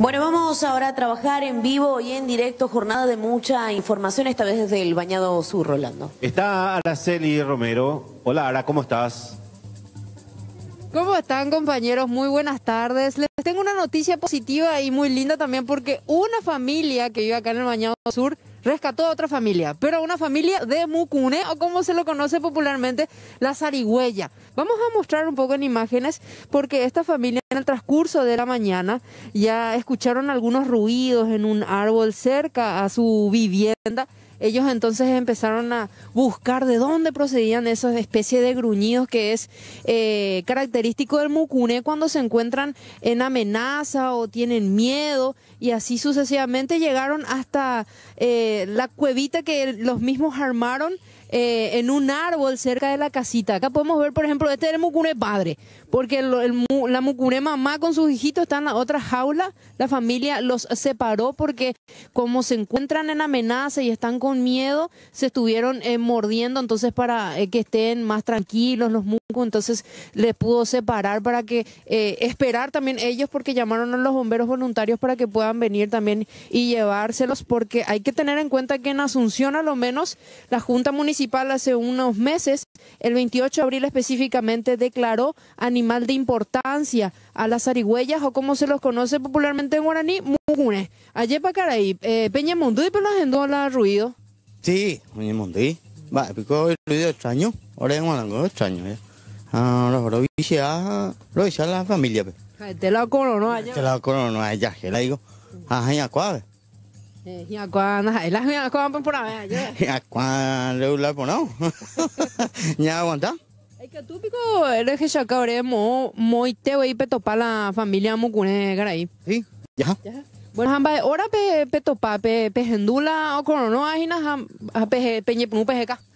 Bueno, vamos ahora a trabajar en vivo y en directo, jornada de mucha información, esta vez desde el Bañado Sur, Rolando. Está Araceli Romero. Hola, Ara, ¿cómo estás? ¿Cómo están compañeros? Muy buenas tardes. Les tengo una noticia positiva y muy linda también porque una familia que vive acá en el Bañado Sur rescató a otra familia, pero una familia de Mucune, o como se lo conoce popularmente, la zarigüeya. Vamos a mostrar un poco en imágenes, porque esta familia en el transcurso de la mañana ya escucharon algunos ruidos en un árbol cerca a su vivienda. Ellos entonces empezaron a buscar de dónde procedían esas especies de gruñidos que es eh, característico del mucune cuando se encuentran en amenaza o tienen miedo y así sucesivamente llegaron hasta eh, la cuevita que los mismos armaron eh, en un árbol cerca de la casita. Acá podemos ver, por ejemplo, este es el padre, porque la mucure mamá con sus hijitos está en la otra jaula. La familia los separó porque como se encuentran en amenaza y están con miedo, se estuvieron eh, mordiendo, entonces para que estén más tranquilos los entonces le pudo separar para que eh, esperar también ellos porque llamaron a los bomberos voluntarios para que puedan venir también y llevárselos porque hay que tener en cuenta que en Asunción a lo menos la Junta Municipal hace unos meses, el 28 de abril específicamente, declaró animal de importancia a las zarigüeyas o como se los conoce popularmente en guaraní, mugune. Ayer para Caraí, eh, Peñamundo y en pues la ruido. Sí, Va, pico el ruido extraño, ahora en extraño. ¿eh? Ahora, lo hice a lo dice a la familia. Pues. te este la allá. te la allá, que la digo. Ajá, eh, la ya por allá. Ya cuá, Ya Es que tú pico, eres que ya moite voy la familia mucune garay. Sí, ya. Bueno, ahora pe pe pe pe o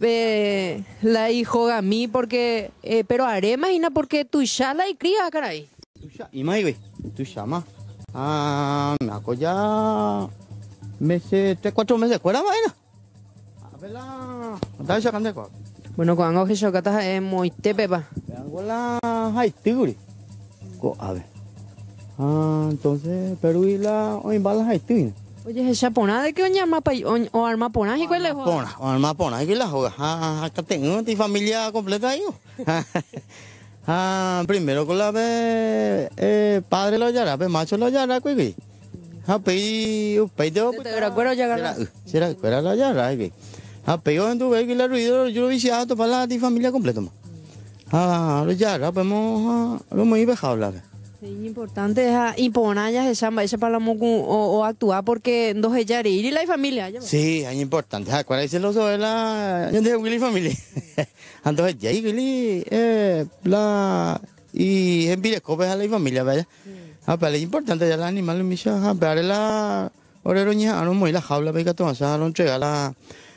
eh, la hijo a mí porque eh, pero haré imagina porque tú ya la y cría caray tu y mai Tú ya llama ah me acoya meses tres cuatro meses cuela vaina a verla da ya bueno con algo que yo cata es eh, muy tepepa la hay tigre co a ah entonces Perú y la hoy balas hay tigre Oye, es esa de que oña arma o arma ponaje y cuál es Pona, o arma ponaje que la juega. Ah, ah, ah acá tengo mi familia completa ahí. Oh. Ah, primero con la vez eh, padre lo yara, ve macho lo yara, cuigui. Happy, upay de opa. Pero acuerdo yara. Será acuerdo lo yara, ahí. Happy en tu vez que la ruido yo lo viciado para la familia completa. Ah, lo yara, pues mo lo muy bajado a hablar es importante esa imponaña samba esa palamo o, o actuar porque dos ir y la familia. Sí, es importante. Acuérdense los de la de Willy familia. Ando ella y la y en Virecope a la familia, vaya. Ah, pero es importante ya los animales, mi a ver la oreroña, a no muy la jaula, para que tomas a entregar la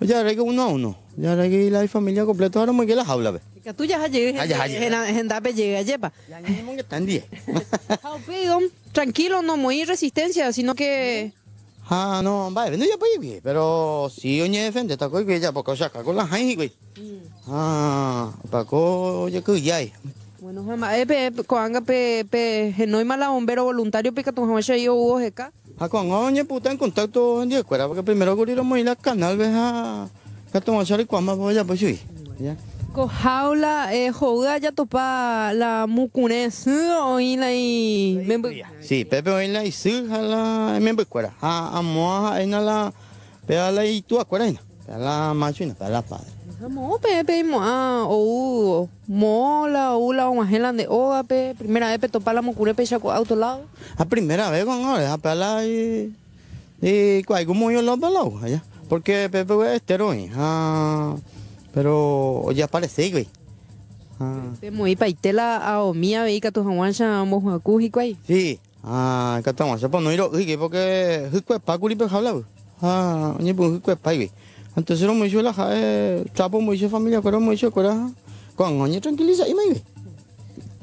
Pues ya llegué uno a uno. Ya llegué la familia completa. Ahora me quedé la jaula. Be. Que tú ya has llegado? llegué. Gendape llegué a Yepa. Ya mismo que están 10. Tranquilo, no muy resistencia, sino que. Ah, no, vale, no ya pues, pero si ni defiende está coi que ya, porque o sea, con las hay, güey. Mm. Ah, para con ya que ya. hay. Bueno, mamá, eh, pe, coanga, pe, pe, hay mala bombero voluntario, pica tu mamá, yo, Hugo, GK. Akuang yo puta en contacto en día escuela, porque primero guriramos ir al canal, ves a Catomachar y Cuama, pues ya, pues sí. Ya. Cojaula, eh, joda ya topa la mucunes, oíla y... Sí, Pepe oíla y sí, jala, en miembro escuela. A moja, en la... Pega la y tú acuerdas, pega la macho y no, la padre. Mope, ah, pe, moa, ou, mola, ou la, uma de oa, primera vez, pe, la mocure, pe, chaco, auto lado. A ah, primera vez, con a pe, y y, y, cuai, como yo, lo, lo, allá. Porque, pepe pe, estero, ah, pero, ya parece, güey. Ah. Pe, moí, pa, itela, a omía, ve, que tu jaguancha, mojuacu, y ahí Sí, ah, que estamos pues, no, iro, porque es que, porque, y cuai, pa, culi, pe, jabla, ah, ni, pues, y cuai, pa, güey. Antes era muy yo la chapo muy familia, pero muy yo Con oñe tranquiliza y me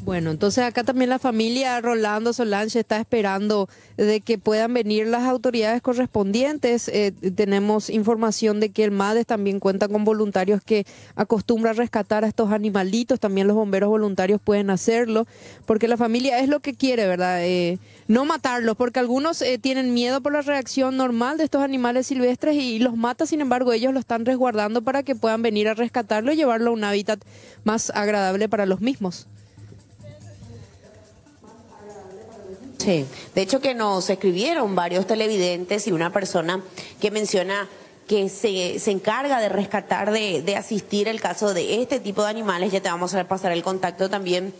bueno, entonces acá también la familia Rolando Solange está esperando de que puedan venir las autoridades correspondientes. Eh, tenemos información de que el MADES también cuenta con voluntarios que acostumbra a rescatar a estos animalitos. También los bomberos voluntarios pueden hacerlo, porque la familia es lo que quiere, ¿verdad? Eh, no matarlos, porque algunos eh, tienen miedo por la reacción normal de estos animales silvestres y los mata, sin embargo, ellos lo están resguardando para que puedan venir a rescatarlo y llevarlo a un hábitat más agradable para los mismos. de hecho que nos escribieron varios televidentes y una persona que menciona que se, encarga de rescatar, de, de asistir el caso de este tipo de animales, ya te vamos a pasar el contacto también,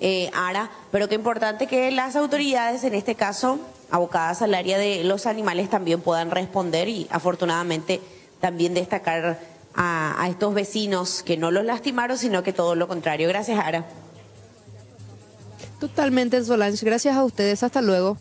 eh, Ara, pero qué importante que las autoridades, en este caso, abocadas al área de los animales, también puedan responder y afortunadamente también destacar a, a estos vecinos que no los lastimaron, sino que todo lo contrario. Gracias, Ara. Totalmente, Solange. Gracias a ustedes. Hasta luego.